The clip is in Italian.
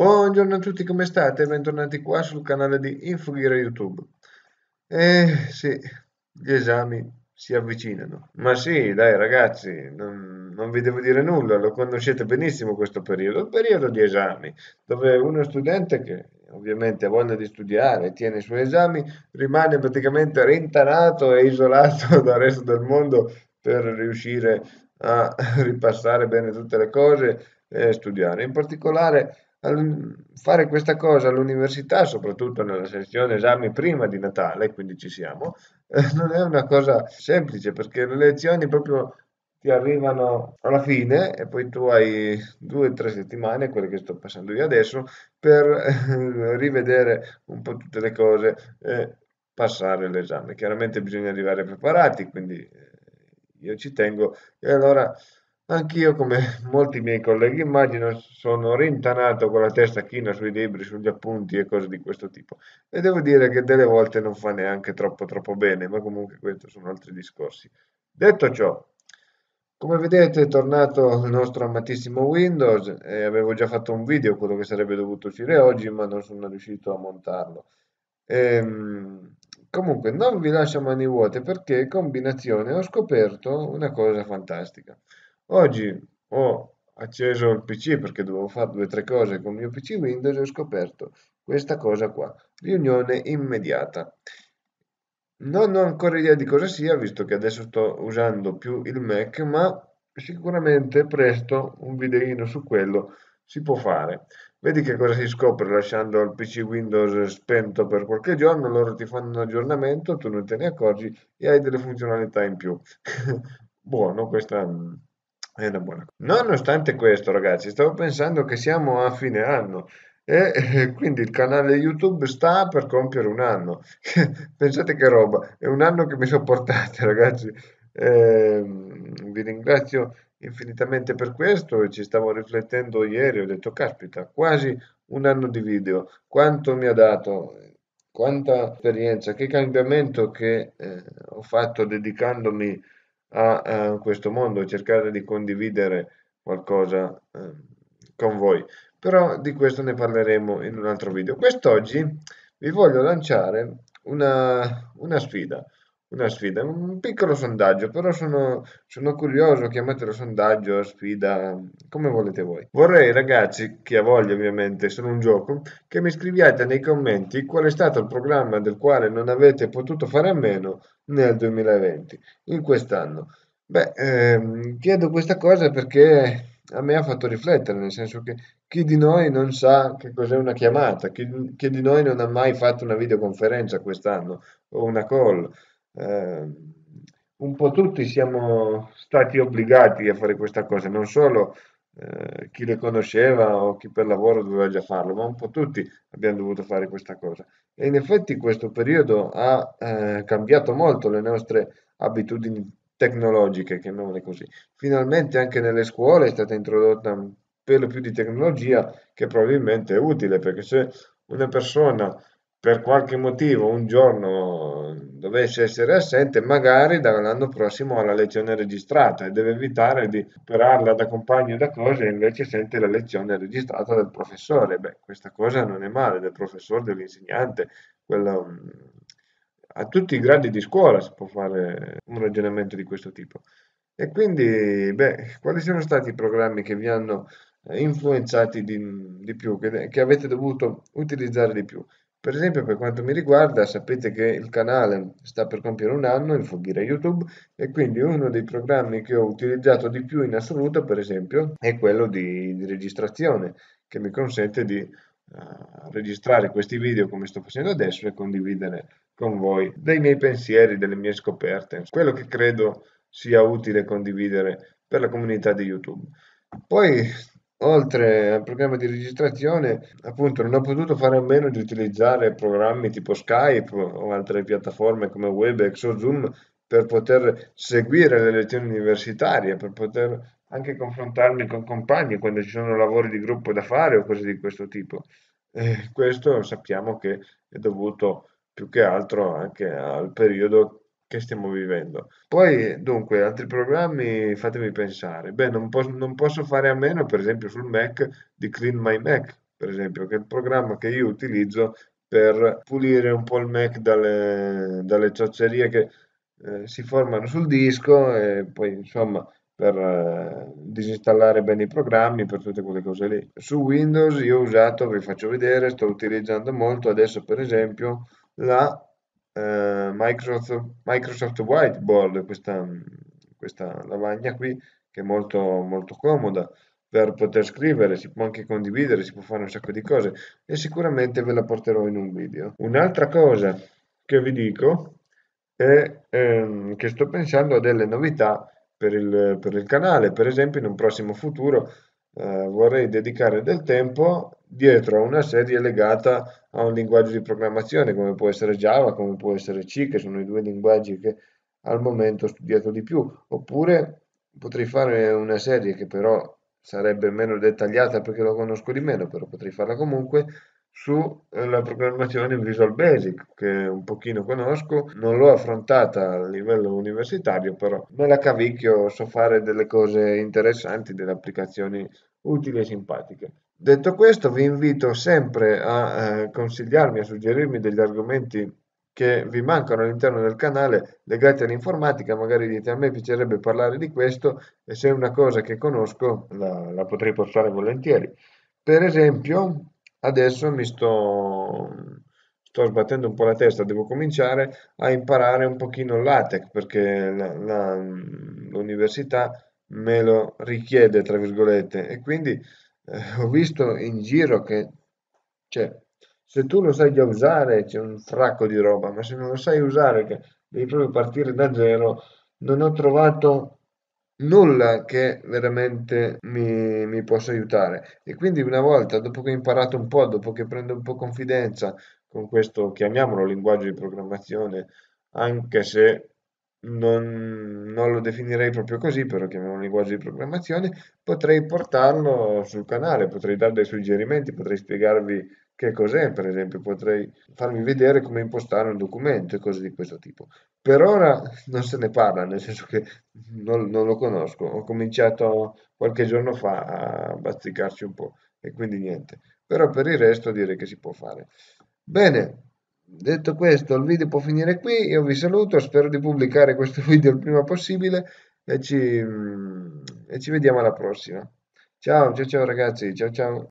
Buongiorno a tutti, come state? Bentornati qua sul canale di Infoghiera YouTube. Eh sì, gli esami si avvicinano. Ma sì, dai ragazzi, non, non, vi devo dire nulla, lo conoscete benissimo questo periodo, il periodo di esami, dove uno studente che ovviamente ha voglia di studiare, tiene i suoi esami, rimane praticamente rintanato e isolato dal resto del mondo per riuscire a ripassare bene tutte le cose e studiare. In particolare fare questa cosa all'università, soprattutto nella sezione esami prima di Natale, quindi ci siamo, eh, non è una cosa semplice perché le lezioni proprio ti arrivano alla fine e poi tu hai due o tre settimane, quelle che sto passando io adesso, per eh, rivedere un po' tutte le cose e passare l'esame. Chiaramente bisogna arrivare preparati, quindi eh, io ci tengo e allora Anch'io, come molti miei colleghi immagino, sono rintanato con la testa china sui libri, sugli appunti e cose di questo tipo. E devo dire che delle volte non fa neanche troppo troppo bene, ma comunque questi sono altri discorsi. Detto ciò, come vedete è tornato il nostro amatissimo Windows e avevo già fatto un video, quello che sarebbe dovuto uscire oggi, ma non sono riuscito a montarlo. Ehm, comunque non vi lascio mani vuote perché combinazione ho scoperto una cosa fantastica. Oggi ho acceso il PC perché dovevo fare due o tre cose con il mio PC Windows e ho scoperto questa cosa qua, riunione immediata. Non ho ancora idea di cosa sia, visto che adesso sto usando più il Mac, ma sicuramente presto un videino su quello si può fare. Vedi che cosa si scopre lasciando il PC Windows spento per qualche giorno, loro ti fanno un aggiornamento, tu non te ne accorgi e hai delle funzionalità in più. Buono, questa è una buona cosa. Nonostante questo, ragazzi, stavo pensando che siamo a fine anno e eh, quindi il canale YouTube sta per compiere un anno. Pensate che roba, è un anno che mi sono portato, ragazzi. Eh, vi ringrazio infinitamente per questo. Ci stavo riflettendo ieri, ho detto, caspita, quasi un anno di video, quanto mi ha dato quanta esperienza, che cambiamento che eh, ho fatto dedicandomi a, a questo mondo, cercare di condividere qualcosa eh, con voi. Però di questo ne parleremo in un altro video. Quest'oggi vi voglio lanciare una, una sfida. Una sfida, un piccolo sondaggio, però sono, sono curioso, chiamatelo sondaggio, sfida, come volete voi. Vorrei ragazzi, chi ha voglia ovviamente, sono un gioco, che mi scriviate nei commenti qual è stato il programma del quale non avete potuto fare a meno nel 2020, in quest'anno. Beh, ehm, chiedo questa cosa perché a me ha fatto riflettere, nel senso che chi di noi non sa che cos'è una chiamata, chi, chi di noi non ha mai fatto una videoconferenza quest'anno o una call eh, un po' tutti siamo stati obbligati a fare questa cosa, non solo eh, chi le conosceva o chi per lavoro doveva già farlo, ma un po' tutti abbiamo dovuto fare questa cosa. E in effetti questo periodo ha eh, cambiato molto le nostre abitudini tecnologiche, chiamiamole così. Finalmente anche nelle scuole è stata introdotta un pelo più di tecnologia che probabilmente è utile, perché se una persona per qualche motivo un giorno dovesse essere assente, magari dall'anno prossimo ha la lezione registrata e deve evitare di operarla da compagno e da cose e invece sente la lezione registrata del professore. Beh, questa cosa non è male, del professore, dell'insegnante, quella, mm, a tutti i gradi di scuola si può fare un ragionamento di questo tipo. E quindi, beh, quali sono stati i programmi che vi hanno eh, influenzati di, di più, che, che avete dovuto utilizzare di più? Per esempio, per quanto mi riguarda, sapete che il canale sta per compiere un anno, Infoghira YouTube, e quindi uno dei programmi che ho utilizzato di più in assoluto, per esempio, è quello di, di registrazione, che mi consente di uh, registrare questi video come sto facendo adesso e condividere con voi dei miei pensieri, delle mie scoperte, quello che credo sia utile condividere per la comunità di YouTube. Poi Oltre al programma di registrazione, appunto, non ho potuto fare a meno di utilizzare programmi tipo Skype o altre piattaforme come Webex o Zoom per poter seguire le lezioni universitarie, per poter anche confrontarmi con compagni quando ci sono lavori di gruppo da fare o cose di questo tipo. E questo sappiamo che è dovuto più che altro anche al periodo che stiamo vivendo. Poi, ehm, dunque, altri programmi, fatemi pensare. Beh, non, pos non posso fare a meno, per esempio, sul Mac di Clean My Mac, per esempio, che è il programma che io utilizzo per pulire un po' il Mac dalle, dalle cioccerie che eh, si formano sul disco e poi, insomma, per eh, disinstallare bene i programmi, per tutte quelle cose lì. Su Windows io ho usato, vi faccio vedere, sto utilizzando molto adesso per esempio la eh, Microsoft, Microsoft Whiteboard, questa, questa lavagna qui che è molto, molto comoda per poter scrivere, si può anche condividere, si può fare un sacco di cose e sicuramente ve la porterò in un video. Un'altra cosa che vi dico è ehm, che sto pensando a delle novità per il, per il canale, per esempio in un prossimo futuro eh, vorrei dedicare del tempo dietro a una serie legata a un linguaggio di programmazione come può essere Java, come può essere C, che sono i due linguaggi che al momento ho studiato di più, oppure potrei fare una serie che però sarebbe meno dettagliata perché lo conosco di meno, però potrei farla comunque sulla eh, programmazione in Visual Basic, che un pochino conosco, non l'ho affrontata a livello universitario, però me la cavicchio, so fare delle cose interessanti, delle applicazioni utili e simpatiche. Detto questo, vi invito sempre a eh, consigliarmi, a suggerirmi degli argomenti che vi mancano all'interno del canale legati all'informatica, magari dite a me piacerebbe parlare di questo e se è una cosa che conosco la, la potrei portare volentieri. Per esempio, adesso mi sto, sto sbattendo un po' la testa, devo cominciare a imparare un pochino l'ATEC perché l'università me lo richiede, tra virgolette, e quindi eh, ho visto in giro che cioè, se tu lo sai già usare c'è un fracco di roba, ma se non lo sai usare, che devi proprio partire da zero, non ho trovato nulla che veramente mi, mi, possa aiutare. E quindi una volta, dopo che ho imparato un po', dopo che prendo un po' confidenza con questo, chiamiamolo linguaggio di programmazione, anche se non, non, lo definirei proprio così, però chiamiamolo linguaggio di programmazione, potrei portarlo sul canale, potrei dare dei suggerimenti, potrei spiegarvi che cos'è, per esempio, potrei farvi vedere come impostare un documento e cose di questo tipo. Per ora non se ne parla, nel senso che non, non lo conosco, ho cominciato qualche giorno fa a bazzicarci un po' e quindi niente, però per il resto direi che si può fare. Bene, Detto questo, il video può finire qui, io vi saluto, spero di pubblicare questo video il prima possibile e ci, mm, e ci vediamo alla prossima. Ciao, ciao, ciao ragazzi, ciao, ciao.